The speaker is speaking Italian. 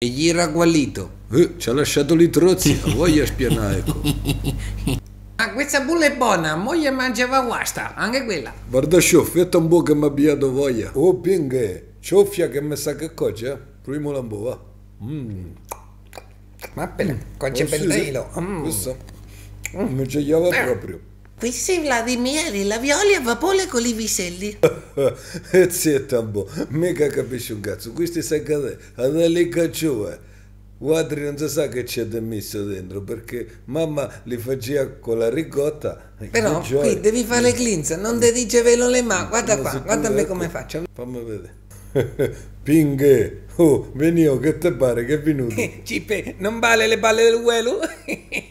E gli era guallito. Eh, ci ha lasciato lì trozzi, voglia spianare. Ecco. Ah, questa bulla è buona, moglie mangiava guasta, anche quella. Guarda ciò, fietta un po' che mi ha pigliato voglia. Oh, pinghe, eh. scioffia che mi sa che coccia, primo lambo, va. Mm. Ma bene, coccia oh, pentelo. Sì, sì. Mm. Questo, mm. mi gioiava eh. proprio. Qui sei a vapore Πήσε Βλαδιμιέρη, λαβιόλια, βαπόλε κολυβισέλη. Έτσι ταμπό, μην κακαπίσουν κάτσου. Queste sagade, adali cacciuva. O Adri non si sa che c'è del misto dentro perché mamma li faceva con la ricotta. Però qui devi fare mm. cleanse, non ti dice velo le mani. Mm, guarda qua, guarda me come faccio. Fammi vedere. Pinghe, oh, venio, che te pare che è venuto? Cipe, non vale le balle del uelo?